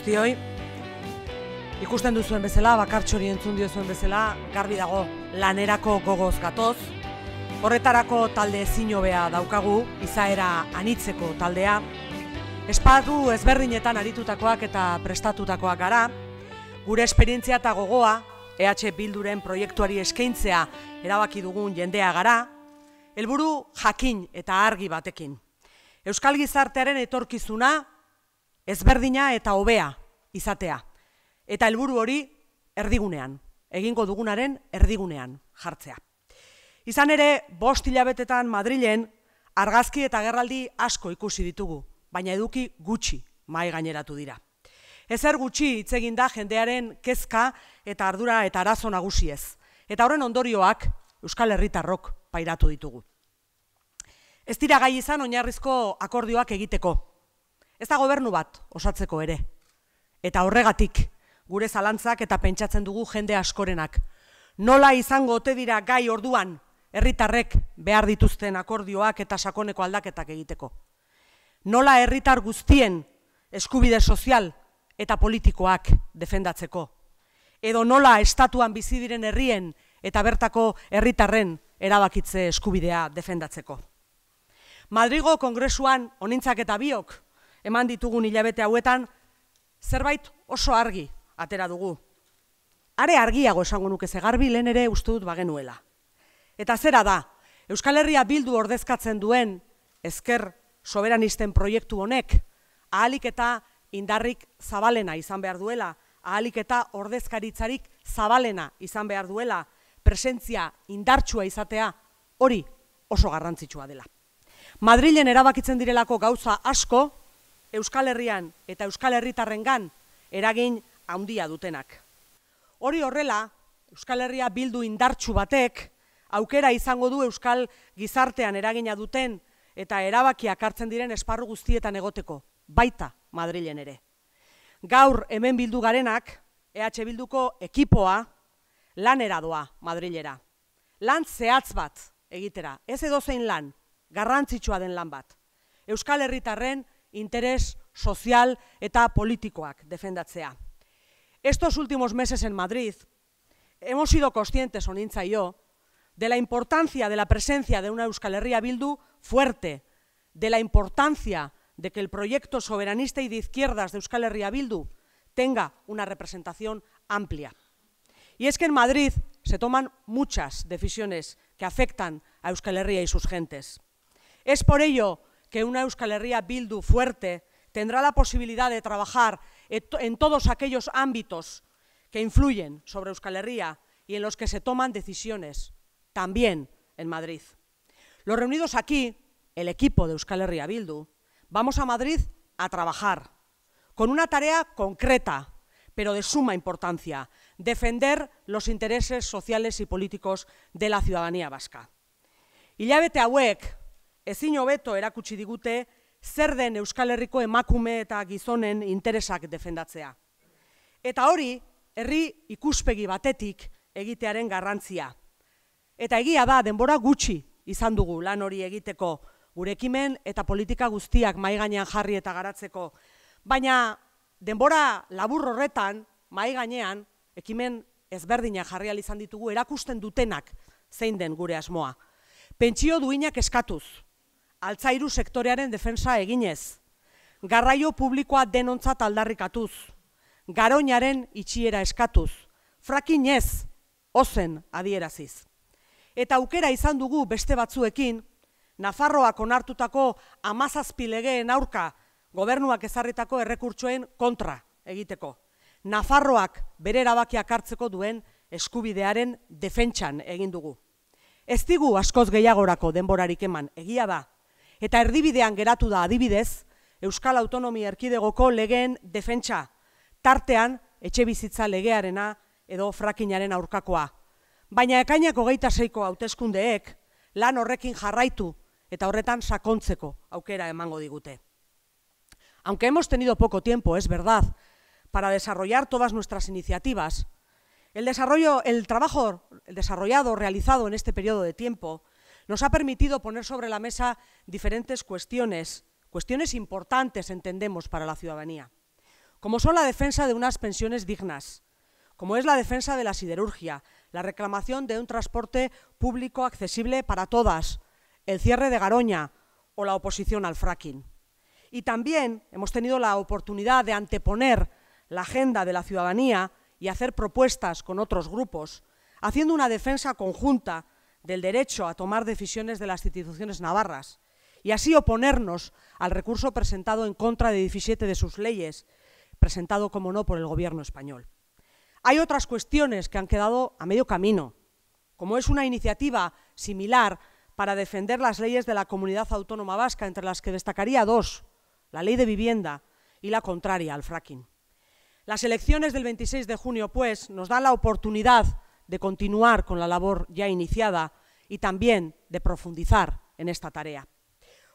guztioi. Ikusten duzuen bezala, bakartxori entzun dio bezala, garbi dago lanerako gogoz gatoz. Horretarako talde ezin daukagu, izaera anitzeko taldea. Espadu ezberdinetan aritutakoak eta prestatutakoak gara. Gure esperientzia eta gogoa, EH Bilduren proiektuari eskaintzea erabaki dugun jendea gara. Elburu jakin eta argi batekin. Euskal Gizartearen etorkizuna ezberdina eta hobea izatea. Eta helburu hori erdigunean, egingo dugunaren erdigunean jartzea. Izan ere, bost hilabetetan Madrilen argazki eta gerraldi asko ikusi ditugu, baina eduki gutxi mai gaineratu dira. Ezer gutxi hitz egin da jendearen kezka eta ardura eta arazo nagusiez. Eta horren ondorioak Euskal Herritarrok pairatu ditugu. Ez dira gai izan oinarrizko akordioak egiteko ez da gobernu bat osatzeko ere. Eta horregatik, gure zalantzak eta pentsatzen dugu jende askorenak. Nola izango ote dira gai orduan, herritarrek behar dituzten akordioak eta sakoneko aldaketak egiteko. Nola herritar guztien eskubide sozial eta politikoak defendatzeko. Edo nola estatuan bizi diren herrien eta bertako herritarren erabakitze eskubidea defendatzeko. Madrigo kongresuan onintzak eta biok eman ditugun hilabete hauetan, zerbait oso argi atera dugu. Are argiago esango nuke ze garbi lehen ere uste dut bagenuela. Eta zera da, Euskal Herria bildu ordezkatzen duen ezker soberanisten proiektu honek, ahalik eta indarrik zabalena izan behar duela, ahalik eta ordezkaritzarik zabalena izan behar duela, presentzia indartsua izatea, hori oso garrantzitsua dela. Madrilen erabakitzen direlako gauza asko, Euskal Herrian eta Euskal Herritarrengan eragin handia dutenak. Hori horrela, Euskal Herria bildu indartsu batek aukera izango du euskal gizartean eragina duten eta erabakiak hartzen diren esparru guztietan egoteko, baita Madrilen ere. Gaur hemen bildu garenak EH Bilduko ekipoa lan eradoa Madrilera. Lan zehatz bat egitera, ez edozein lan, garrantzitsua den lan bat. Euskal Herritarren interés social eta politikoak defendatzea. Estos últimos meses en Madrid hemos sido conscientes, Onintza y yo, de la importancia de la presencia de una Euskal Herria Bildu fuerte, de la importancia de que el proyecto soberanista y de izquierdas de Euskal Herria Bildu tenga una representación amplia. Y es que en Madrid se toman muchas decisiones que afectan a Euskal Herria y sus gentes. Es por ello que una Euskal Herria Bildu fuerte tendrá la posibilidad de trabajar en todos aquellos ámbitos que influyen sobre Euskal Herria y en los que se toman decisiones, también en Madrid. Los reunidos aquí, el equipo de Euskal Herria Bildu, vamos a Madrid a trabajar, con una tarea concreta, pero de suma importancia, defender los intereses sociales y políticos de la ciudadanía vasca. Y a ezin hobeto erakutsi digute zer den Euskal Herriko emakume eta gizonen interesak defendatzea. Eta hori, herri ikuspegi batetik egitearen garrantzia. Eta egia da, denbora gutxi izan dugu lan hori egiteko gurekimen eta politika guztiak maiganean jarri eta garatzeko. Baina, denbora labur horretan, maiganean, ekimen ezberdinak jarri alizan ditugu erakusten dutenak zein den gure asmoa. Pentsio duinak eskatuz, altzairu sektorearen defensa eginez, garraio publikoa denontzat aldarrikatuz, garoinaren itxiera eskatuz, frakinez, ozen adieraziz. Eta aukera izan dugu beste batzuekin, Nafarroak onartutako amazazpilegeen aurka gobernuak ezarritako errekurtsoen kontra egiteko. Nafarroak bere erabakiak hartzeko duen eskubidearen defentsan egin dugu. Ez digu askoz gehiagorako denborarik eman egia da, Eta erdibidean geratu da adibidez, Euskal Autonomia Erkidegoko legeen defentsa, tartean etxe bizitza legearena edo frakinaren aurkakoa. Baina ekainako geita seiko hauteskundeek, lan horrekin jarraitu eta horretan sakontzeko aukera emango digute. Aunque hemos tenido poco tiempo, es verdad, para desarrollar todas nuestras iniciativas, el, desarrollo, el trabajo desarrollado, realizado en este periodo de tiempo, nos ha permitido poner sobre la mesa diferentes cuestiones, cuestiones importantes, entendemos, para la ciudadanía, como son la defensa de unas pensiones dignas, como es la defensa de la siderurgia, la reclamación de un transporte público accesible para todas, el cierre de Garoña o la oposición al fracking. Y también hemos tenido la oportunidad de anteponer la agenda de la ciudadanía y hacer propuestas con otros grupos, haciendo una defensa conjunta del derecho a tomar decisiones de las instituciones navarras y así oponernos al recurso presentado en contra de 17 de sus leyes, presentado, como no, por el Gobierno español. Hay otras cuestiones que han quedado a medio camino, como es una iniciativa similar para defender las leyes de la comunidad autónoma vasca, entre las que destacaría dos, la ley de vivienda y la contraria al fracking. Las elecciones del 26 de junio, pues, nos dan la oportunidad de continuar con la labor ya iniciada y también de profundizar en esta tarea.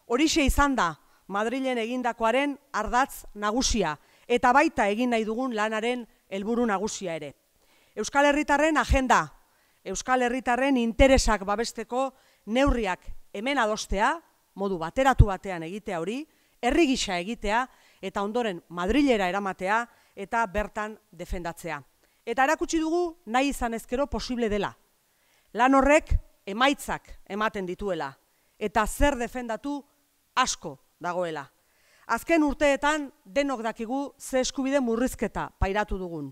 Horixe izan da, Madrilen egindakoaren ardatz nagusia, eta baita egin nahi dugun lanaren helburu nagusia ere. Euskal Herritarren agenda, Euskal Herritarren interesak babesteko neurriak hemen adostea, modu bateratu batean egitea hori, herri gisa egitea, eta ondoren Madrilera eramatea, eta bertan defendatzea. Eta erakutsi dugu nahi izan ezkero posible dela. Lan horrek emaitzak ematen dituela. Eta zer defendatu asko dagoela. Azken urteetan denok dakigu ze eskubide murrizketa pairatu dugun.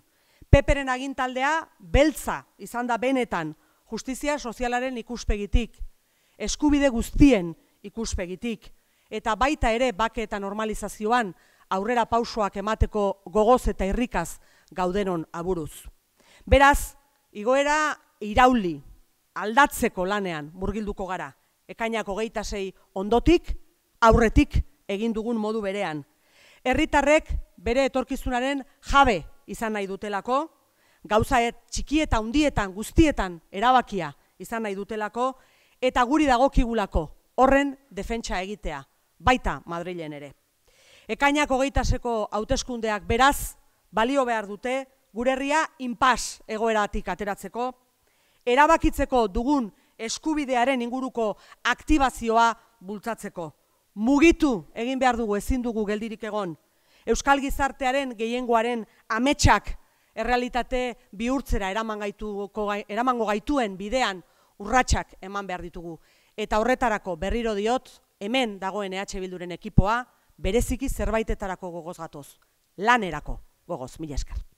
Peperen agintaldea beltza izan da benetan justizia sozialaren ikuspegitik, eskubide guztien ikuspegitik, eta baita ere bake eta normalizazioan aurrera pausoak emateko gogoz eta irrikaz gaudenon aburuz. Beraz, igoera irauli aldatzeko lanean murgilduko gara, ekainako gehi ondotik, aurretik egin dugun modu berean. Herritarrek bere etorkizunaren jabe izan nahi dutelako, gauza e- txiki eta undietan, guztietan erabakia izan nahi dutelako, eta guri dagokigulako horren defentsa egitea, baita Madrilen ere. Ekainako gehi taseko hauteskundeak beraz, balio behar dute, gure herria inpas egoeratik ateratzeko, erabakitzeko dugun eskubidearen inguruko aktibazioa bultzatzeko. Mugitu egin behar dugu ezin dugu geldirik egon. Euskal gizartearen gehiengoaren ametsak errealitate bihurtzera eraman gaituko, eramango gaituen bidean urratsak eman behar ditugu. Eta horretarako berriro diot hemen dagoen EH Bilduren ekipoa bereziki zerbaitetarako gogoz gatoz. Lanerako. Bogoz, mila esker.